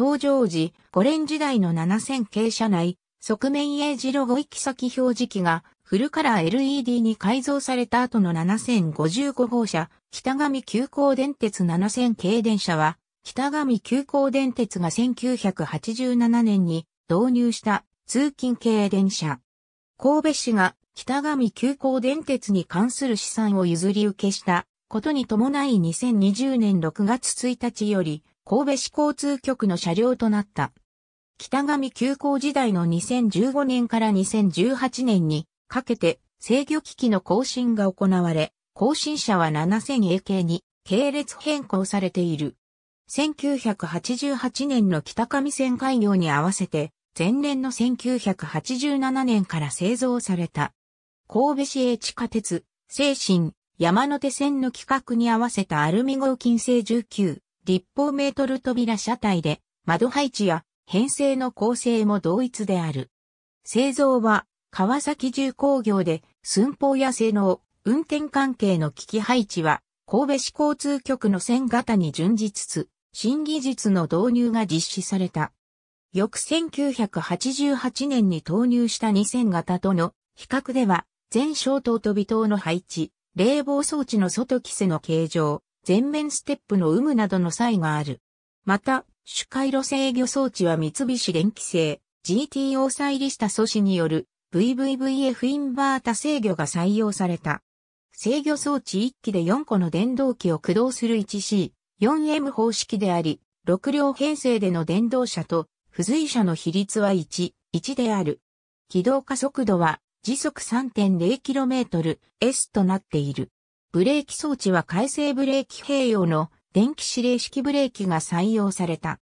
登場時、五連時代の7000系車内、側面英字ロゴ行き先表示器がフルカラー LED に改造された後の7055号車、北上急行電鉄7000系電車は、北上急行電鉄が1987年に導入した通勤系電車。神戸市が北上急行電鉄に関する資産を譲り受けしたことに伴い2020年6月1日より神戸市交通局の車両となった。北上急行時代の2015年から2018年にかけて制御機器の更新が行われ、更新車は 7000A k に系列変更されている。1988年の北上線開業に合わせて、前年の1987年から製造された。神戸市営地下鉄、精神、山手線の規格に合わせたアルミ合金製19、立方メートル扉車体で、窓配置や編成の構成も同一である。製造は、川崎重工業で、寸法や性能、運転関係の機器配置は、神戸市交通局の線型に準じつつ、新技術の導入が実施された。翌1988年に投入した2000型との比較では、全消灯と微灯の配置、冷房装置の外規制の形状、全面ステップの有無などの差異がある。また、主回路制御装置は三菱電機製 GTO 再リスタ素子による VVVF インバータ制御が採用された。制御装置1機で4個の電動機を駆動する 1C4M 方式であり、6両編成での電動車と付随車の比率は1、1である。起動加速度は時速 3.0km S となっている。ブレーキ装置は回生ブレーキ併用の電気指令式ブレーキが採用された。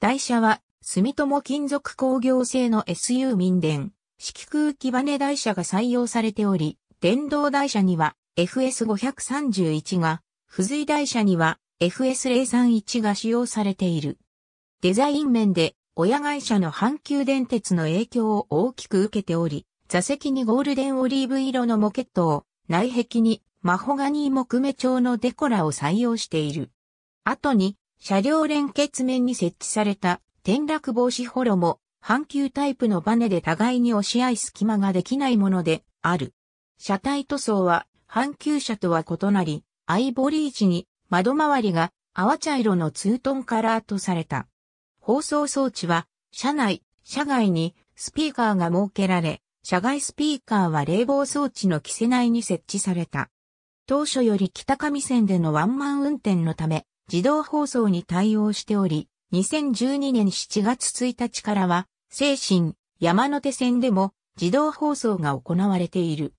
台車は住友金属工業製の SU 民電、式空気バネ台車が採用されており、電動台車には FS531 が、付随台車には FS031 が使用されている。デザイン面で親会社の阪急電鉄の影響を大きく受けており、座席にゴールデンオリーブ色のモケットを内壁にマホガニー木目調のデコラを採用している。後に、車両連結面に設置された転落防止ホロも、半球タイプのバネで互いに押し合い隙間ができないものである。車体塗装は、半球車とは異なり、アイボリー地に窓周りが淡茶色のツートンカラーとされた。放送装置は、車内、車外にスピーカーが設けられ、車外スピーカーは冷房装置の着せ内に設置された。当初より北上線でのワンマン運転のため、自動放送に対応しており、2012年7月1日からは、精神、山手線でも自動放送が行われている。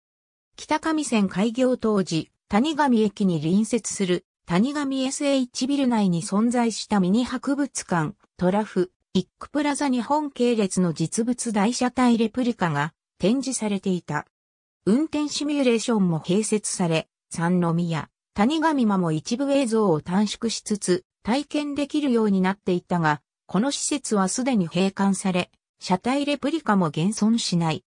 北上線開業当時、谷上駅に隣接する谷上 SH ビル内に存在したミニ博物館、トラフ、イックプラザ日本系列の実物大車体レプリカが展示されていた。運転シミュレーションも併設され、三宮、谷上間も一部映像を短縮しつつ、体験できるようになっていったが、この施設はすでに閉館され、車体レプリカも現存しない。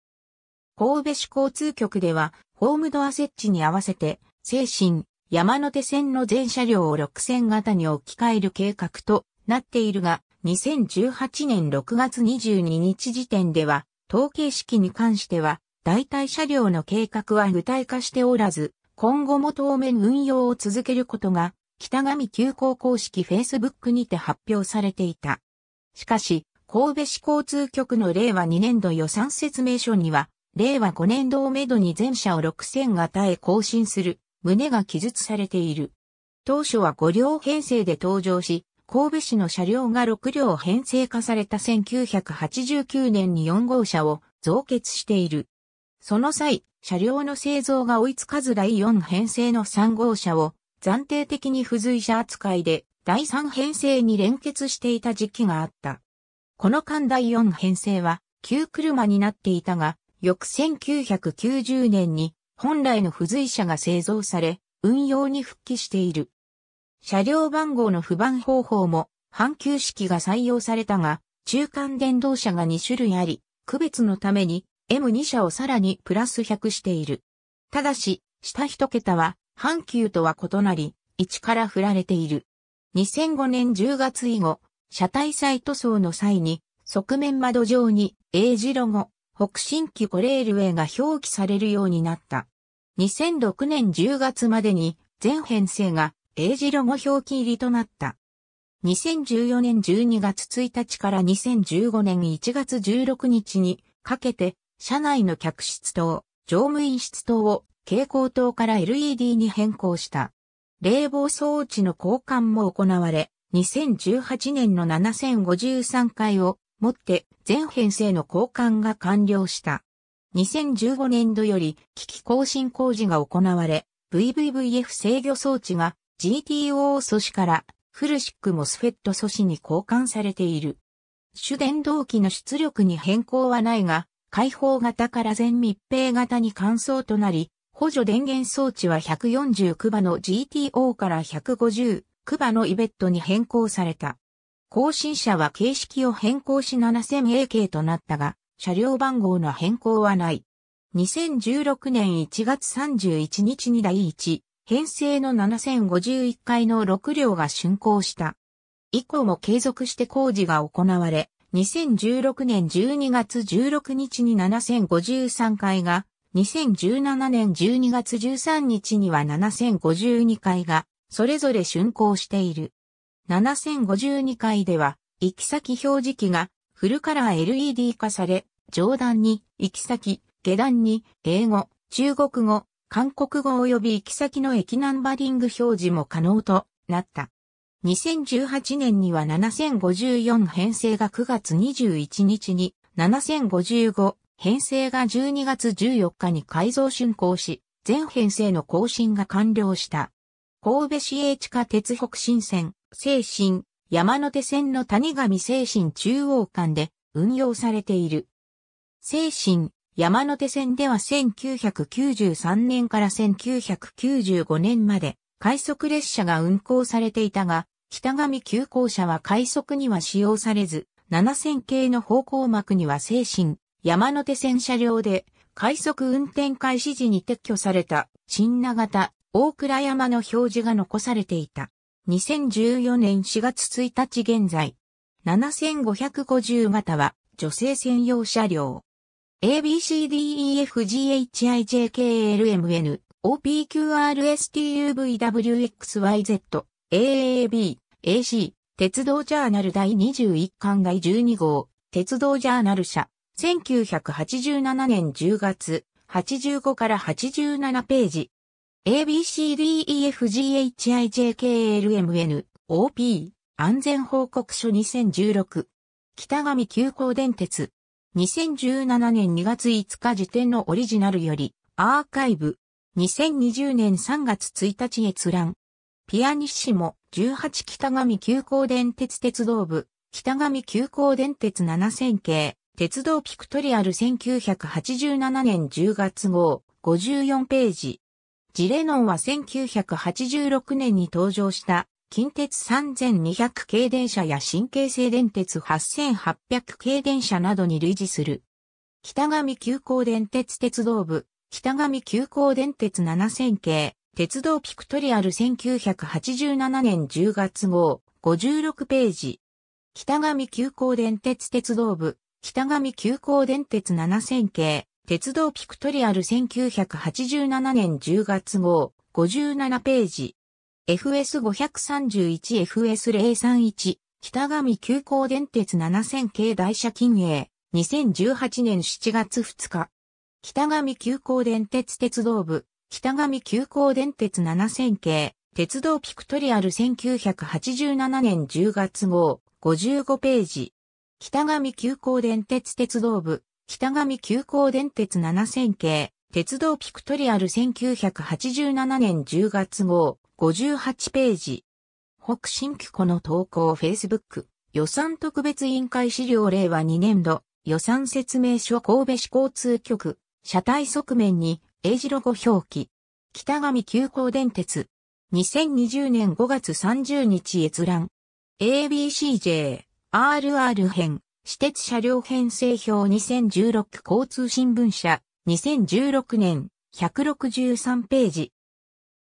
神戸市交通局では、ホームドア設置に合わせて、精神、山手線の全車両を6線型に置き換える計画となっているが、2018年6月22日時点では、統計式に関しては、代替車両の計画は具体化しておらず、今後も当面運用を続けることが、北上急行公式 Facebook にて発表されていた。しかし、神戸市交通局の令和2年度予算説明書には、令和5年度をめどに全車を6000型へ更新する、旨が記述されている。当初は5両編成で登場し、神戸市の車両が6両編成化された1989年に4号車を増結している。その際、車両の製造が追いつかず第4編成の3号車を暫定的に付随車扱いで第3編成に連結していた時期があった。この間第4編成は旧車になっていたが、翌1990年に本来の付随車が製造され、運用に復帰している。車両番号の不番方法も半球式が採用されたが、中間電動車が2種類あり、区別のために M2 社をさらにプラス100している。ただし、下一桁は、阪急とは異なり、1から振られている。2005年10月以後、車体再塗装の際に、側面窓上に A 字ロゴ、北新機コレールウェイが表記されるようになった。2006年10月までに全編成が A 字ロゴ表記入りとなった。2014年12月1日から2015年1月16日にかけて車内の客室灯、乗務員室灯を蛍光灯から LED に変更した。冷房装置の交換も行われ、2018年の7053回をもって全編成の交換が完了した。2015年度より機器更新工事が行われ、VVVF 制御装置が GTO 素子からフルシックモスフェット素子に交換されている。主電動機の出力に変更はないが、開放型から全密閉型に換装となり、補助電源装置は140クバの GTO から150クバのイベットに変更された。更新車は形式を変更し 7000A k となったが、車両番号の変更はない。2016年1月31日に第1、編成の7051回の6両が竣工した。以降も継続して工事が行われ、2016年12月16日に7053回が、2017年12月13日には7052回が、それぞれ竣工している。7052回では、行き先表示器がフルカラー LED 化され、上段に行き先、下段に英語、中国語、韓国語及び行き先の駅ナンバリング表示も可能となった。2018年には7054編成が9月21日に、7055編成が12月14日に改造竣工し、全編成の更新が完了した。神戸市営地下鉄北新線、西新、山手線の谷上西新中央間で運用されている。西新、山手線では1993年から1995年まで快速列車が運行されていたが、北上急行車は快速には使用されず、7000系の方向幕には精神、山手線車両で、快速運転開始時に撤去された、新長田、大倉山の表示が残されていた。2014年4月1日現在、7550型は女性専用車両。ABCDEFGHIJKLMN OPQRSTUVWXYZ、AAB、AC、鉄道ジャーナル第21巻第12号、鉄道ジャーナル社、1987年10月、85から87ページ。ABCDEFGHIJKLMN、OP、安全報告書2016。北上急行電鉄。2017年2月5日時点のオリジナルより、アーカイブ、2020年3月1日閲覧。ピアニッシモ、18北上急行電鉄鉄道部、北上急行電鉄7000系、鉄道ピクトリアル1987年10月号、54ページ。ジレノンは1986年に登場した近鉄3200系電車や新京成電鉄8800系電車などに類似する。北上急行電鉄鉄道部、北上急行電鉄7000系、鉄道ピクトリアル1987年10月号、56ページ。北上急行電鉄鉄道部、北上急行電鉄7000系、鉄道ピクトリアル1987年10月号、57ページ。FS531FS031、北上急行電鉄7000系台車金営、2018年7月2日。北上急行電鉄鉄道部、北上急行電鉄7000系、鉄道ピクトリアル1987年10月号、55ページ。北上急行電鉄鉄道部、北上急行電鉄7000系、鉄道ピクトリアル1987年10月号、58ページ。北新規。構の投稿 Facebook、予算特別委員会資料令和2年度、予算説明書神戸市交通局、車体側面に英字ロゴ表記。北上急行電鉄。2020年5月30日閲覧。ABCJ、RR 編、私鉄車両編成表2016交通新聞社、2016年、163ページ。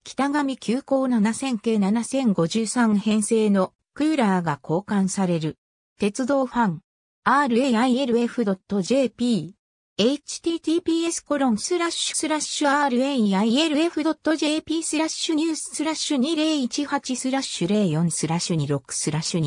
北上急行7000系7053編成のクーラーが交換される。鉄道ファン、railf.jp https railf.jp n e w s 2018ス04 26 2000000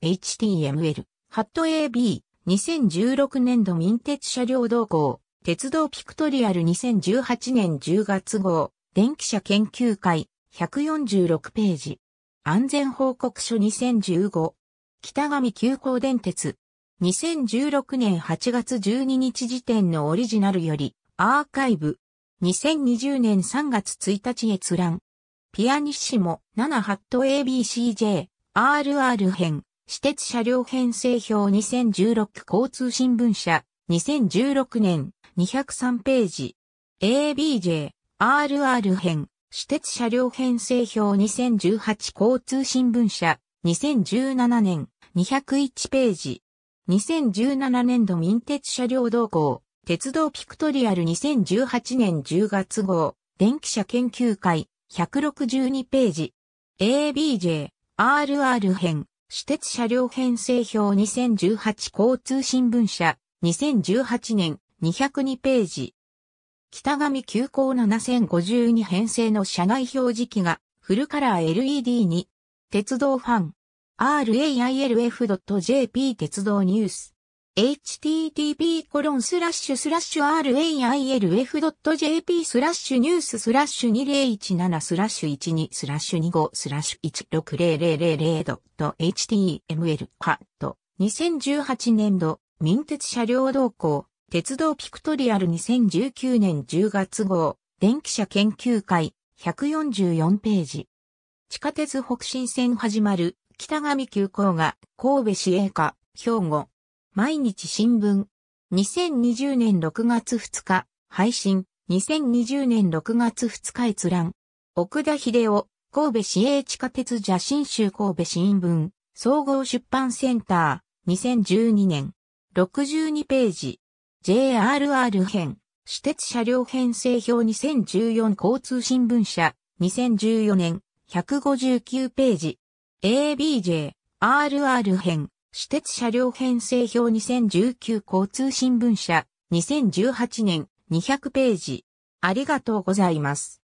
.html ハット AB 2016年度民鉄車両動向鉄道ピクトリアル2018年10月号電気車研究会146ページ安全報告書2015北上急行電鉄2016年8月12日時点のオリジナルより、アーカイブ。2020年3月1日閲覧。ピアニッシモ、7ハット ABCJ、RR 編、私鉄車両編成表2016交通新聞社、2016年、203ページ。ABJ、RR 編、私鉄車両編成表2018交通新聞社、2017年、201ページ。2017年度民鉄車両動向、鉄道ピクトリアル2018年10月号、電気車研究会、162ページ。ABJ、RR 編、私鉄車両編成表2018交通新聞社、2018年、202ページ。北上急行7052編成の車内表示器がフルカラー LED に、鉄道ファン、railf.jp 鉄道ニュース。http コロンスラッシュスラッシュ railf.jp スラッシュニューススラッシュ2017スラッシュ12スラッシュ25スラッシュ 160000.html ハット2018年度民鉄車両動向鉄道ピクトリアル2019年10月号電気車研究会144ページ地下鉄北新線始まる北上急行が神戸市営化、兵庫。毎日新聞。2020年6月2日、配信。2020年6月2日閲覧。奥田秀夫、神戸市営地下鉄邪神州神戸新聞、総合出版センター、2012年。62ページ。JRR 編、私鉄車両編成表2014交通新聞社、2014年、159ページ。ABJ、RR 編、私鉄車両編成表2019交通新聞社、2018年200ページ。ありがとうございます。